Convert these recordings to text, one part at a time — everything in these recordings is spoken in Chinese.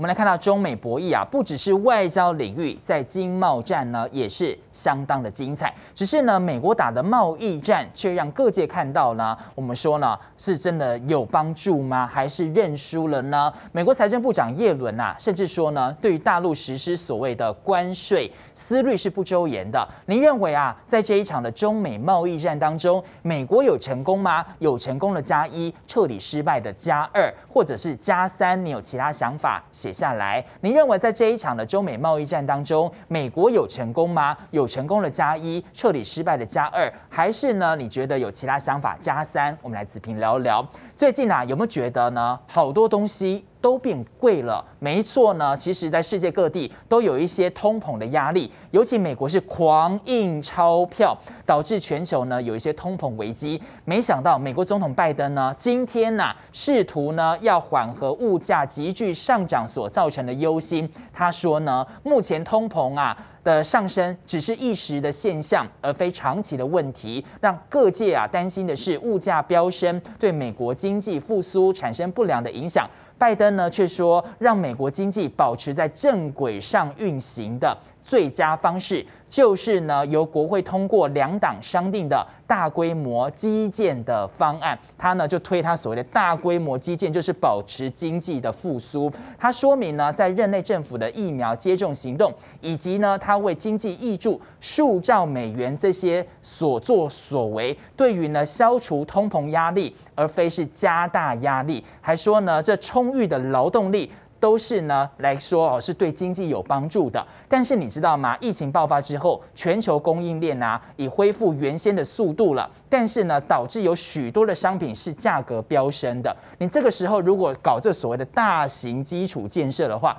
我们来看到中美博弈啊，不只是外交领域，在经贸战呢也是相当的精彩。只是呢，美国打的贸易战却让各界看到呢，我们说呢是真的有帮助吗？还是认输了呢？美国财政部长耶伦啊，甚至说呢，对于大陆实施所谓的关税思虑是不周延的。您认为啊，在这一场的中美贸易战当中，美国有成功吗？有成功的加一，彻底失败的加二，或者是加三？你有其他想法？下来，您认为在这一场的中美贸易战当中，美国有成功吗？有成功的加一，彻底失败的加二，还是呢？你觉得有其他想法加三？我们来子平聊一聊。最近啊，有没有觉得呢？好多东西。都变贵了，没错呢。其实，在世界各地都有一些通膨的压力，尤其美国是狂印钞票，导致全球呢有一些通膨危机。没想到美国总统拜登呢，今天呢试图呢要缓和物价急剧上涨所造成的忧心。他说呢，目前通膨啊的上升只是一时的现象，而非长期的问题。让各界啊担心的是，物价飙升对美国经济复苏产生不良的影响。拜登呢，却说让美国经济保持在正轨上运行的最佳方式。就是呢，由国会通过两党商定的大规模基建的方案，他呢就推他所谓的大规模基建，就是保持经济的复苏。他说明呢，在任内政府的疫苗接种行动，以及呢他为经济挹注数兆美元这些所作所为，对于呢消除通膨压力，而非是加大压力。还说呢，这充裕的劳动力。都是呢来说哦是对经济有帮助的，但是你知道吗？疫情爆发之后，全球供应链啊已恢复原先的速度了，但是呢导致有许多的商品是价格飙升的。你这个时候如果搞这所谓的大型基础建设的话，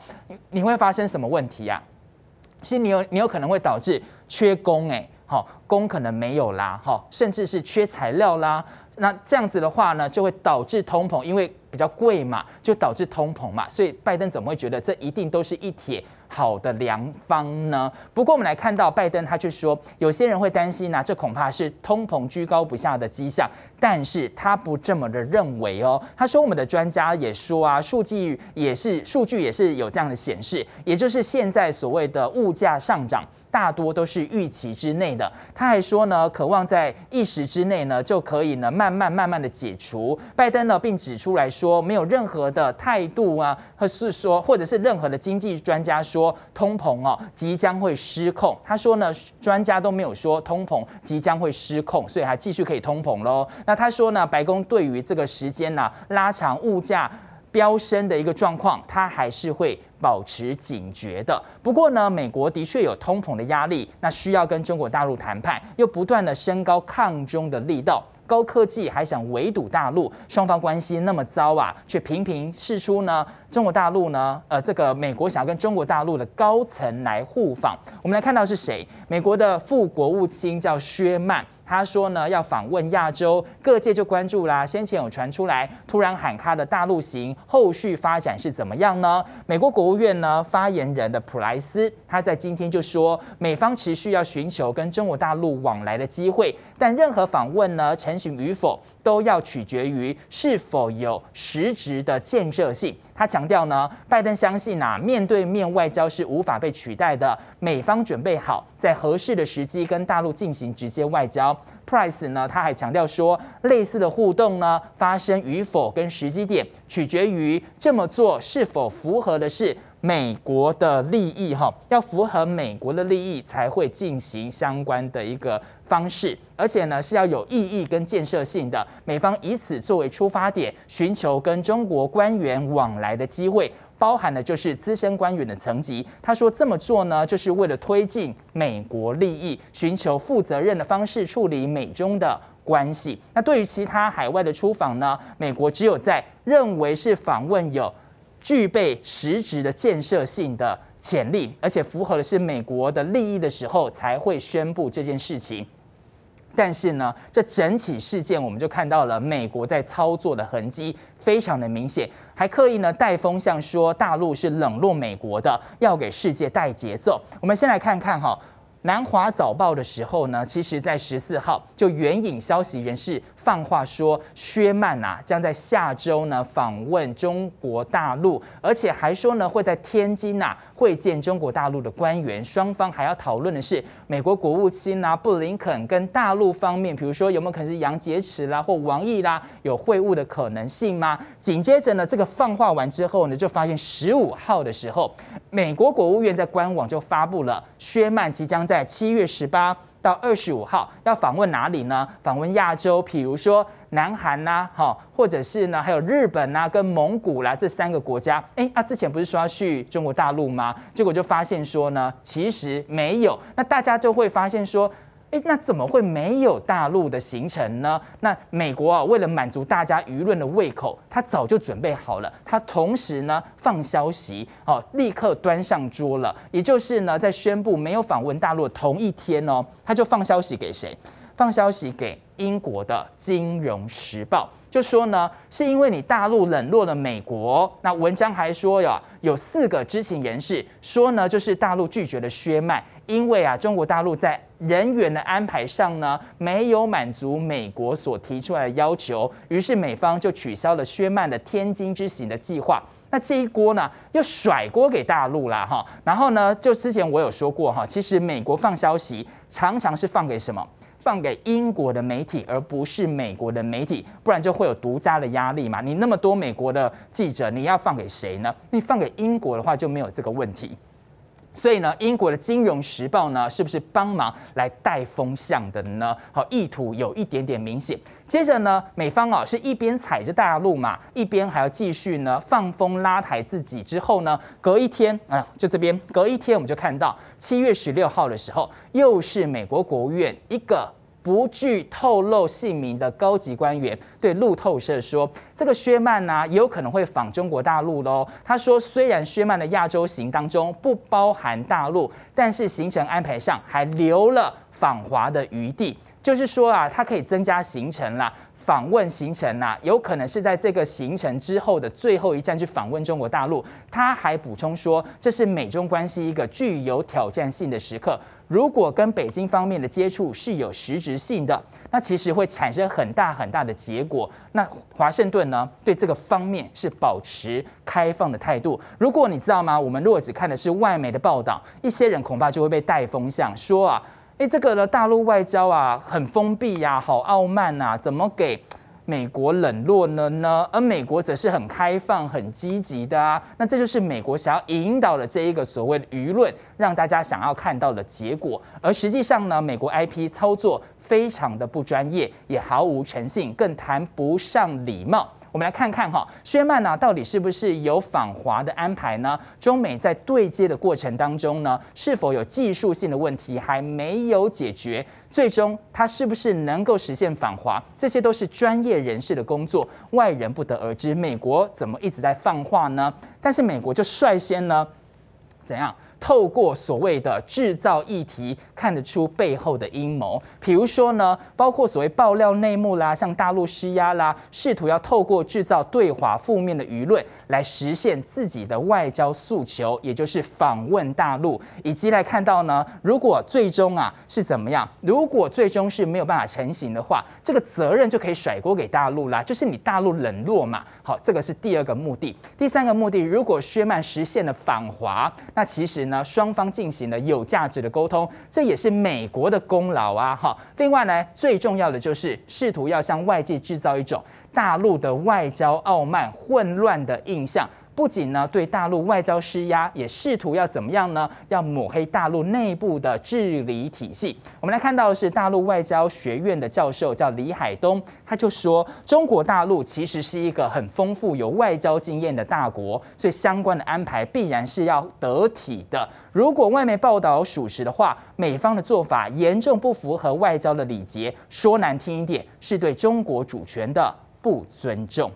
你会发生什么问题呀？是你有你有可能会导致缺工哎，好工可能没有啦，好甚至是缺材料啦。那这样子的话呢，就会导致通膨，因为比较贵嘛，就导致通膨嘛。所以拜登怎么会觉得这一定都是一铁好的良方呢？不过我们来看到拜登，他却说有些人会担心呢，这恐怕是通膨居高不下的迹象。但是他不这么的认为哦，他说我们的专家也说啊，数据也是数据也是有这样的显示，也就是现在所谓的物价上涨。大多都是预期之内的。他还说呢，渴望在一时之内呢，就可以呢，慢慢慢慢的解除。拜登呢，并指出来说，没有任何的态度啊，或是说，或者是任何的经济专家说通膨哦，即将会失控。他说呢，专家都没有说通膨即将会失控，所以还继续可以通膨喽。那他说呢，白宫对于这个时间呢，拉长物价。飙升的一个状况，它还是会保持警觉的。不过呢，美国的确有通膨的压力，那需要跟中国大陆谈判，又不断的升高抗中的力道，高科技还想围堵大陆，双方关系那么糟啊，却频频试出呢，中国大陆呢，呃，这个美国想要跟中国大陆的高层来互访，我们来看到是谁，美国的副国务卿叫薛曼。他说呢，要访问亚洲各界就关注啦。先前有传出来，突然喊卡的大陆行，后续发展是怎么样呢？美国国务院呢，发言人的普莱斯他在今天就说，美方持续要寻求跟中国大陆往来的机会，但任何访问呢，成型与否都要取决于是否有实质的建设性。他强调呢，拜登相信啊，面对面外交是无法被取代的。美方准备好在合适的时机跟大陆进行直接外交。Price 呢？他还强调说，类似的互动呢，发生与否跟时机点，取决于这么做是否符合的是美国的利益哈，要符合美国的利益才会进行相关的一个方式，而且呢是要有意义跟建设性的，美方以此作为出发点，寻求跟中国官员往来的机会。包含的就是资深官员的层级。他说：“这么做呢，就是为了推进美国利益，寻求负责任的方式处理美中的关系。那对于其他海外的出访呢，美国只有在认为是访问有具备实质的建设性的潜力，而且符合的是美国的利益的时候，才会宣布这件事情。”但是呢，这整起事件我们就看到了美国在操作的痕迹非常的明显，还刻意呢带风向说大陆是冷落美国的，要给世界带节奏。我们先来看看哈，《南华早报》的时候呢，其实在十四号就援引消息人士。放话说，薛曼啊将在下周呢访问中国大陆，而且还说呢会在天津呐会见中国大陆的官员，双方还要讨论的是美国国务卿啊布林肯跟大陆方面，比如说有没有可能是杨洁篪啦或王毅啦有会晤的可能性吗？紧接着呢，这个放话完之后呢，就发现十五号的时候，美国国务院在官网就发布了薛曼即将在七月十八。到二十五号要访问哪里呢？访问亚洲，譬如说南韩呐，哈，或者是呢，还有日本呐，跟蒙古啦这三个国家。哎，那之前不是说要去中国大陆吗？结果就发现说呢，其实没有。那大家就会发现说。哎，那怎么会没有大陆的行程呢？那美国啊，为了满足大家舆论的胃口，他早就准备好了。他同时呢放消息，哦，立刻端上桌了。也就是呢，在宣布没有访问大陆同一天哦，他就放消息给谁？放消息给英国的《金融时报》，就说呢，是因为你大陆冷落了美国。那文章还说呀，有四个知情人士说呢，就是大陆拒绝了薛卖。因为啊，中国大陆在人员的安排上呢，没有满足美国所提出来的要求，于是美方就取消了薛曼的天津之行的计划。那这一锅呢，又甩锅给大陆啦，哈。然后呢，就之前我有说过哈，其实美国放消息常常是放给什么？放给英国的媒体，而不是美国的媒体，不然就会有独家的压力嘛。你那么多美国的记者，你要放给谁呢？你放给英国的话，就没有这个问题。所以呢，英国的《金融时报》呢，是不是帮忙来带风向的呢？好，意图有一点点明显。接着呢，美方啊是一边踩着大陆嘛，一边还要继续呢放风拉抬自己。之后呢，隔一天，哎，就这边隔一天，我们就看到七月十六号的时候，又是美国国务院一个。不具透露姓名的高级官员对路透社说：“这个薛曼也有可能会访中国大陆喽。”他说：“虽然薛曼的亚洲行当中不包含大陆，但是行程安排上还留了访华的余地，就是说啊，它可以增加行程啦。”访问行程啊，有可能是在这个行程之后的最后一站去访问中国大陆。他还补充说，这是美中关系一个具有挑战性的时刻。如果跟北京方面的接触是有实质性的，那其实会产生很大很大的结果。那华盛顿呢，对这个方面是保持开放的态度。如果你知道吗？我们如果只看的是外媒的报道，一些人恐怕就会被带风向说啊。哎，这个呢，大陆外交啊，很封闭呀，好傲慢呐，怎么给美国冷落了呢？而美国则是很开放、很积极的啊。那这就是美国想要引导的这一个所谓的舆论，让大家想要看到的结果。而实际上呢，美国 IP 操作非常的不专业，也毫无诚信，更谈不上礼貌。我们来看看哈，薛曼呢到底是不是有访华的安排呢？中美在对接的过程当中呢，是否有技术性的问题还没有解决？最终他是不是能够实现访华？这些都是专业人士的工作，外人不得而知。美国怎么一直在放话呢？但是美国就率先呢，怎样？透过所谓的制造议题，看得出背后的阴谋。比如说呢，包括所谓爆料内幕啦，向大陆施压啦，试图要透过制造对华负面的舆论，来实现自己的外交诉求，也就是访问大陆。以及来看到呢，如果最终啊是怎么样，如果最终是没有办法成型的话，这个责任就可以甩锅给大陆啦，就是你大陆冷落嘛。好，这个是第二个目的。第三个目的，如果薛曼实现了反华，那其实。那双方进行了有价值的沟通，这也是美国的功劳啊！哈，另外呢，最重要的就是试图要向外界制造一种大陆的外交傲慢、混乱的印象。不仅呢对大陆外交施压，也试图要怎么样呢？要抹黑大陆内部的治理体系。我们来看到的是大陆外交学院的教授叫李海东，他就说，中国大陆其实是一个很丰富有外交经验的大国，所以相关的安排必然是要得体的。如果外媒报道属实的话，美方的做法严重不符合外交的礼节，说难听一点，是对中国主权的不尊重。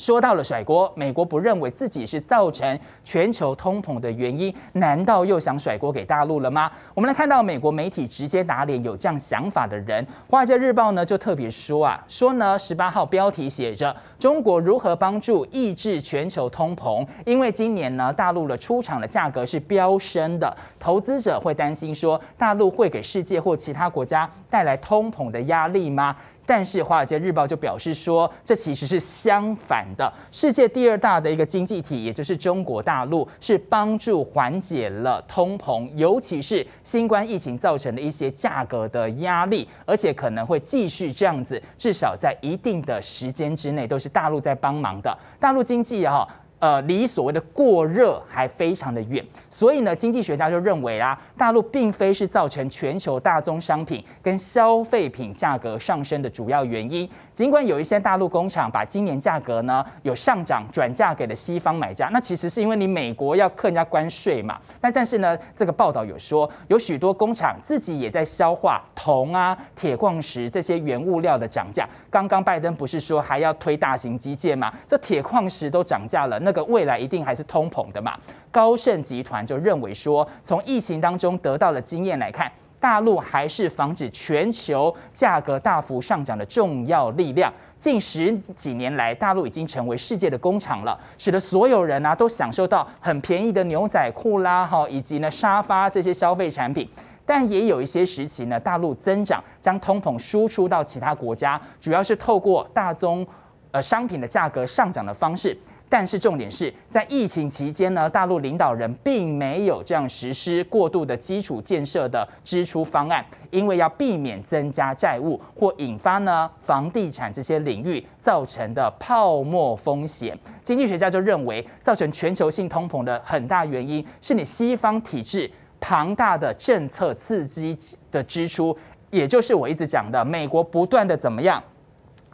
说到了甩锅，美国不认为自己是造成全球通膨的原因，难道又想甩锅给大陆了吗？我们来看到美国媒体直接打脸有这样想法的人，《华尔街日报》呢就特别说啊，说呢十八号标题写着“中国如何帮助抑制全球通膨”，因为今年呢大陆的出厂的价格是飙升的，投资者会担心说大陆会给世界或其他国家带来通膨的压力吗？但是《华尔街日报》就表示说，这其实是相反的。世界第二大的一个经济体，也就是中国大陆，是帮助缓解了通膨，尤其是新冠疫情造成的一些价格的压力，而且可能会继续这样子，至少在一定的时间之内，都是大陆在帮忙的。大陆经济啊。呃，离所谓的过热还非常的远，所以呢，经济学家就认为啦，大陆并非是造成全球大宗商品跟消费品价格上升的主要原因。尽管有一些大陆工厂把今年价格呢有上涨转嫁给了西方买家，那其实是因为你美国要克人家关税嘛，但但是呢，这个报道有说，有许多工厂自己也在消化铜啊、铁矿石这些原物料的涨价。刚刚拜登不是说还要推大型基建嘛？这铁矿石都涨价了，那。这个未来一定还是通膨的嘛？高盛集团就认为说，从疫情当中得到的经验来看，大陆还是防止全球价格大幅上涨的重要力量。近十几年来，大陆已经成为世界的工厂了，使得所有人啊都享受到很便宜的牛仔裤啦、哈以及呢沙发这些消费产品。但也有一些时期呢，大陆增长将通膨输出到其他国家，主要是透过大宗呃商品的价格上涨的方式。但是重点是在疫情期间呢，大陆领导人并没有这样实施过度的基础建设的支出方案，因为要避免增加债务或引发呢房地产这些领域造成的泡沫风险。经济学家就认为，造成全球性通膨的很大原因是你西方体制庞大的政策刺激的支出，也就是我一直讲的美国不断的怎么样，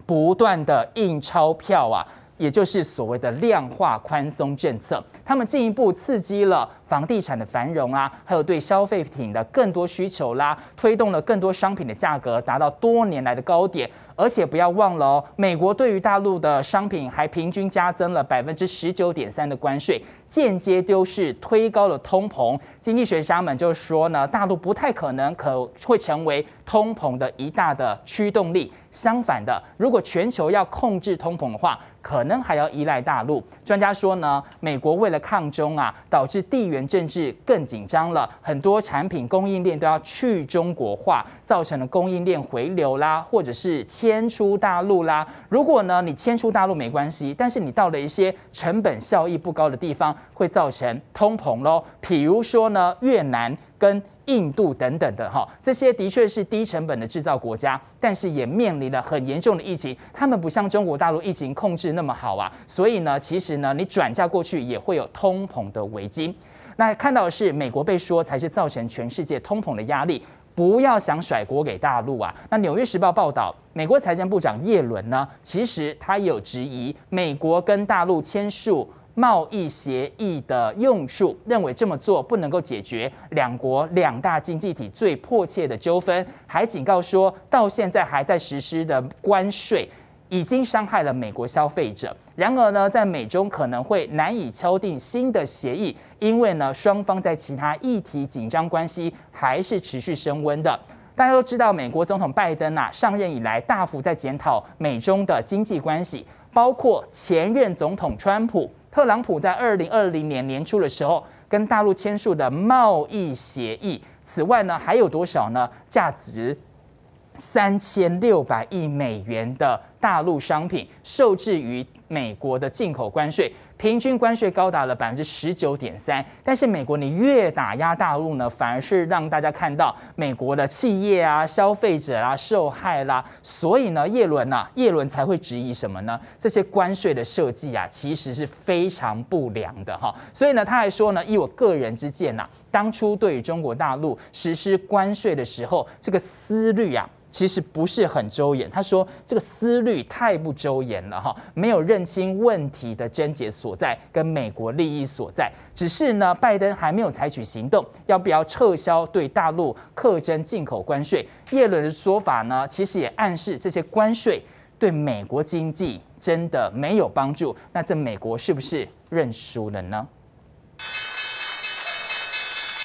不断的印钞票啊。也就是所谓的量化宽松政策，他们进一步刺激了房地产的繁荣啊，还有对消费品的更多需求啦，推动了更多商品的价格达到多年来的高点。而且不要忘了哦，美国对于大陆的商品还平均加增了百分之十九点三的关税，间接丢失推高了通膨。经济学家们就是说呢，大陆不太可能可会成为通膨的一大的驱动力。相反的，如果全球要控制通膨的话，可能还要依赖大陆。专家说呢，美国为了抗中啊，导致地缘政治更紧张了，很多产品供应链都要去中国化，造成了供应链回流啦，或者是迁出大陆啦。如果呢，你迁出大陆没关系，但是你到了一些成本效益不高的地方，会造成通膨喽。譬如说呢，越南跟。印度等等的哈，这些的确是低成本的制造国家，但是也面临了很严重的疫情。他们不像中国大陆疫情控制那么好啊，所以呢，其实呢，你转嫁过去也会有通膨的危机。那看到的是，美国被说才是造成全世界通膨的压力，不要想甩锅给大陆啊。那《纽约时报》报道，美国财政部长耶伦呢，其实他有质疑美国跟大陆签署。贸易协议的用处，认为这么做不能够解决两国两大经济体最迫切的纠纷，还警告说，到现在还在实施的关税已经伤害了美国消费者。然而呢，在美中可能会难以敲定新的协议，因为呢，双方在其他议题紧张关系还是持续升温的。大家都知道，美国总统拜登呐上任以来，大幅在检讨美中的经济关系，包括前任总统川普。特朗普在二零二零年年初的时候跟大陆签署的贸易协议，此外呢还有多少呢？价值三千六百亿美元的大陆商品受制于美国的进口关税。平均关税高达了百分之十九点三，但是美国你越打压大陆呢，反而是让大家看到美国的企业啊、消费者啊受害啦。所以呢，叶伦呐，叶伦才会质疑什么呢？这些关税的设计啊，其实是非常不良的哈。所以呢，他还说呢，依我个人之见呐，当初对中国大陆实施关税的时候，这个思虑啊。其实不是很周延，他说这个思虑太不周延了哈，没有认清问题的症结所在跟美国利益所在。只是呢，拜登还没有采取行动，要不要撤销对大陆课征进口关税？耶伦的说法呢，其实也暗示这些关税对美国经济真的没有帮助。那这美国是不是认输了呢？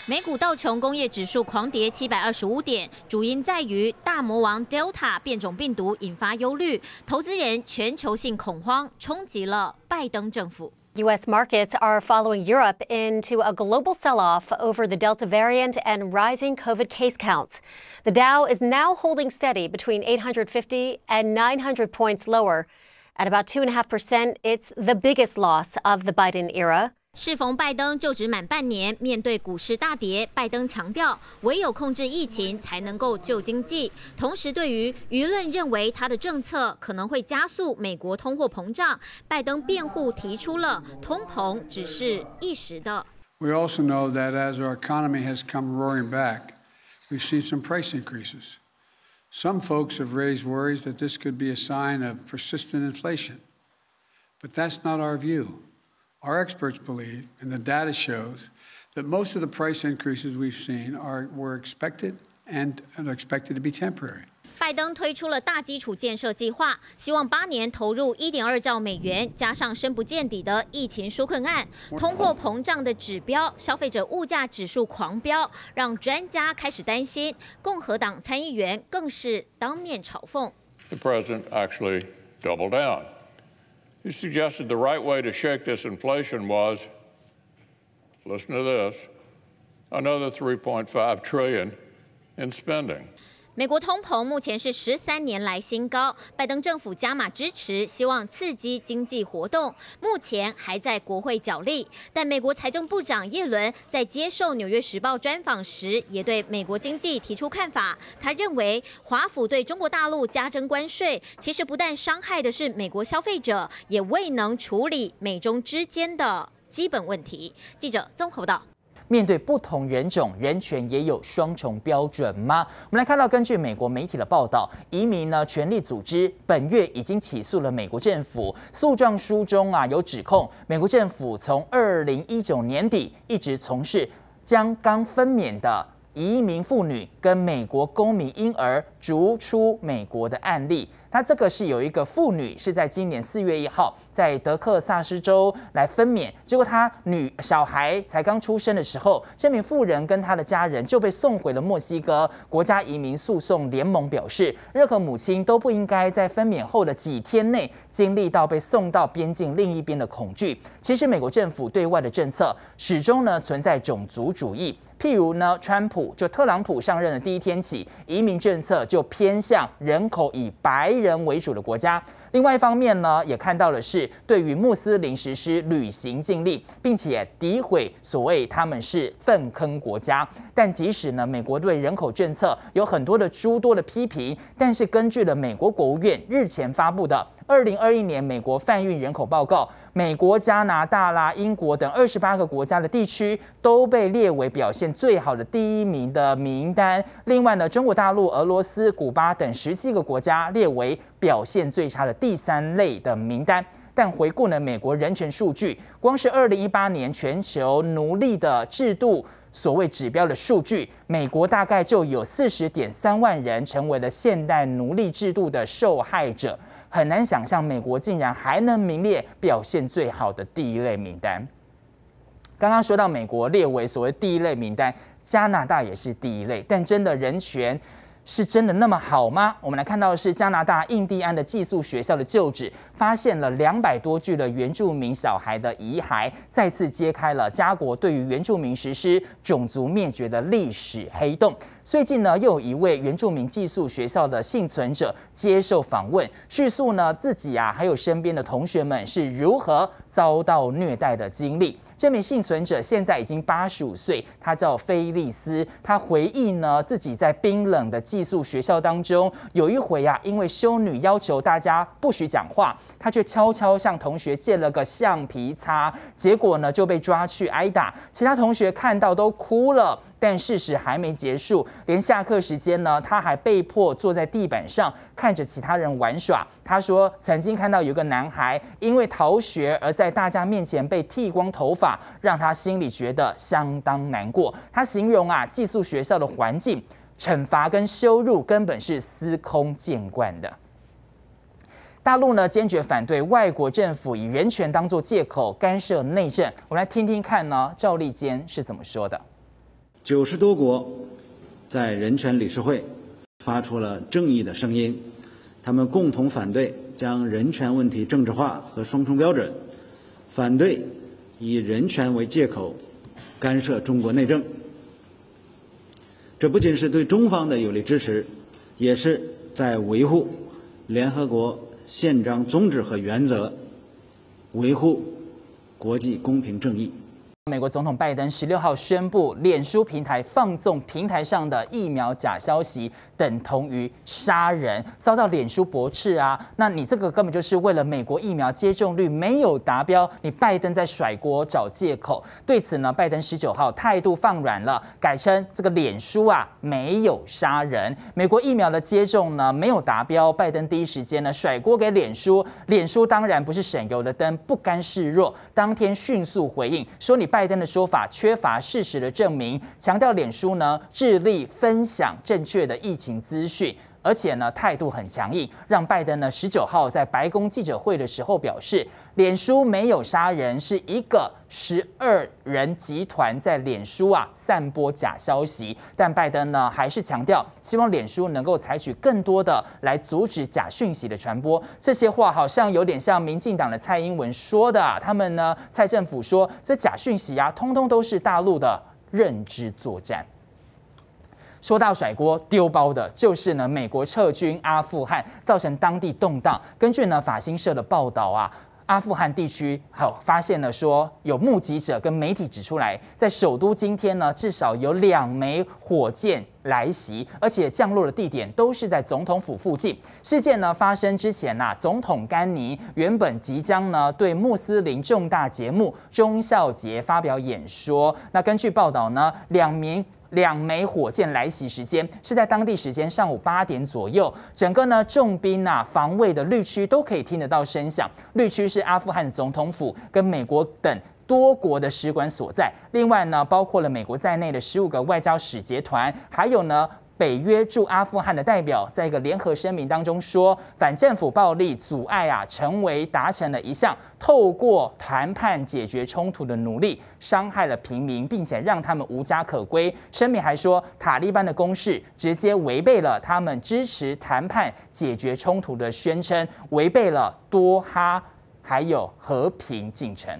美股道琼工业指数狂跌七百二十五点，主因在于大魔王 Delta 变种病毒引发忧虑，投资人全球性恐慌冲击了拜登政府。U.S. markets are following Europe into a global sell off over the Delta variant and rising COVID case counts. The Dow is now holding steady between 850 and 900 points lower. At about 2.5%, it's the biggest loss of the Biden era. 适逢拜登就职满半年，面对股市大跌，拜登强调，唯有控制疫情才能够救经济。同时，对于舆论认为他的政策可能会加速美国通货膨胀，拜登辩护提出了，通膨只是一时的。We also know that as our economy has come roaring back, we've seen some price increases. Some folks have raised worries that this could be a sign of persistent inflation, but that's not our view. are were expected and a n d expected to be temporary. 拜登推出了大基础建设计划，希望八年投入点二兆美元，加上深不见底的疫情纾困案。通货膨胀的指标，消费者物价指数狂飙，让专家开始担心。共和党参议员更是当面嘲讽。He suggested the right way to shake this inflation was, listen to this, another 3.5 trillion in spending. 美国通膨目前是十三年来新高，拜登政府加码支持，希望刺激经济活动，目前还在国会角力。但美国财政部长耶伦在接受《纽约时报》专访时，也对美国经济提出看法。他认为，华府对中国大陆加征关税，其实不但伤害的是美国消费者，也未能处理美中之间的基本问题。记者综合报道。面对不同人种，人权也有双重标准吗？我们来看到，根据美国媒体的报道，移民呢权利组织本月已经起诉了美国政府，诉状书中啊有指控美国政府从二零一九年底一直从事将刚分娩的移民妇女跟美国公民婴儿。逐出美国的案例，那这个是有一个妇女是在今年四月一号在德克萨斯州来分娩，结果她女小孩才刚出生的时候，这名妇人跟她的家人就被送回了墨西哥。国家移民诉讼联盟表示，任何母亲都不应该在分娩后的几天内经历到被送到边境另一边的恐惧。其实，美国政府对外的政策始终呢存在种族主义，譬如呢，川普就特朗普上任的第一天起，移民政策。就偏向人口以白人为主的国家。另外一方面呢，也看到了是对于穆斯林实施旅行禁令，并且诋毁所谓他们是粪坑国家。但即使呢，美国对人口政策有很多的诸多的批评，但是根据了美国国务院日前发布的二零二一年美国贩运人口报告，美国、加拿大啦、英国等二十八个国家的地区都被列为表现最好的第一名的名单。另外呢，中国大陆、俄罗斯、古巴等十七个国家列为。表现最差的第三类的名单，但回顾呢，美国人权数据，光是二零一八年全球奴隶的制度所谓指标的数据，美国大概就有四十点三万人成为了现代奴隶制度的受害者，很难想象美国竟然还能名列表现最好的第一类名单。刚刚说到美国列为所谓第一类名单，加拿大也是第一类，但真的人权。是真的那么好吗？我们来看到的是加拿大印第安的寄宿学校的旧址，发现了两百多具的原住民小孩的遗骸，再次揭开了家国对于原住民实施种族灭绝的历史黑洞。最近呢，又有一位原住民寄宿学校的幸存者接受访问，叙述呢自己啊还有身边的同学们是如何遭到虐待的经历。这名幸存者现在已经八十五岁，他叫菲利斯。他回忆呢自己在冰冷的寄宿学校当中，有一回啊，因为修女要求大家不许讲话，他却悄悄向同学借了个橡皮擦，结果呢就被抓去挨打，其他同学看到都哭了。但事实还没结束，连下课时间呢，他还被迫坐在地板上看着其他人玩耍。他说，曾经看到有个男孩因为逃学而在大家面前被剃光头发，让他心里觉得相当难过。他形容啊，寄宿学校的环境，惩罚跟羞辱根本是司空见惯的。大陆呢，坚决反对外国政府以人权当作借口干涉内政。我们来听听看呢，赵立坚是怎么说的。九十多国在人权理事会发出了正义的声音，他们共同反对将人权问题政治化和双重标准，反对以人权为借口干涉中国内政。这不仅是对中方的有力支持，也是在维护联合国宪章宗旨和原则，维护国际公平正义。美国总统拜登十六号宣布，脸书平台放纵平台上的疫苗假消息，等同于杀人，遭到脸书驳斥啊。那你这个根本就是为了美国疫苗接种率没有达标，你拜登在甩锅找借口。对此呢，拜登十九号态度放软了，改称这个脸书啊没有杀人，美国疫苗的接种呢没有达标，拜登第一时间呢甩锅给脸书。脸书当然不是省油的灯，不甘示弱，当天迅速回应说你。拜登的说法缺乏事实的证明，强调脸书呢致力分享正确的疫情资讯。而且呢，态度很强硬，让拜登呢十九号在白宫记者会的时候表示，脸书没有杀人，是一个十二人集团在脸书啊散播假消息。但拜登呢还是强调，希望脸书能够采取更多的来阻止假讯息的传播。这些话好像有点像民进党的蔡英文说的，啊，他们呢蔡政府说这假讯息啊，通通都是大陆的认知作战。说到甩锅丢包的，就是呢美国撤军阿富汗，造成当地动荡。根据呢法新社的报道啊，阿富汗地区好发现了说有目击者跟媒体指出来，在首都今天呢至少有两枚火箭来袭，而且降落的地点都是在总统府附近。事件呢发生之前呐，总统甘尼原本即将呢对穆斯林重大节目忠孝节发表演说。那根据报道呢，两名。两枚火箭来袭时间是在当地时间上午八点左右，整个呢重兵啊防卫的绿区都可以听得到声响。绿区是阿富汗总统府跟美国等多国的使馆所在，另外呢包括了美国在内的十五个外交使节团，还有呢。北约驻阿富汗的代表在一个联合声明当中说，反政府暴力阻碍啊，成为达成了一项透过谈判解决冲突的努力，伤害了平民，并且让他们无家可归。声明还说，塔利班的攻势直接违背了他们支持谈判解决冲突的宣称，违背了多哈还有和平进程。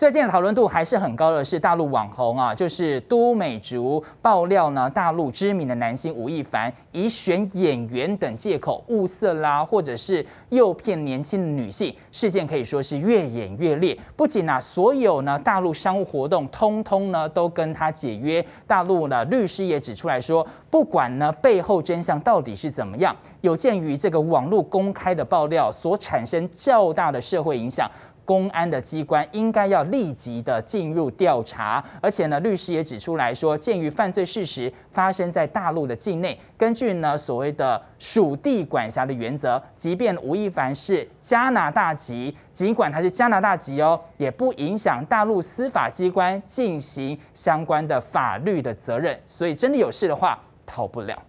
最近讨论度还是很高的，是大陆网红啊，就是都美竹爆料呢，大陆知名的男星吴亦凡以选演员等借口物色啦，或者是诱骗年轻的女性，事件可以说是越演越烈。不仅呢，所有呢大陆商务活动通通呢都跟他解约。大陆呢律师也指出来说，不管呢背后真相到底是怎么样，有鉴于这个网络公开的爆料所产生较大的社会影响。公安的机关应该要立即的进入调查，而且呢，律师也指出来说，鉴于犯罪事实发生在大陆的境内，根据呢所谓的属地管辖的原则，即便吴亦凡是加拿大籍，尽管他是加拿大籍哦，也不影响大陆司法机关进行相关的法律的责任。所以，真的有事的话，逃不了。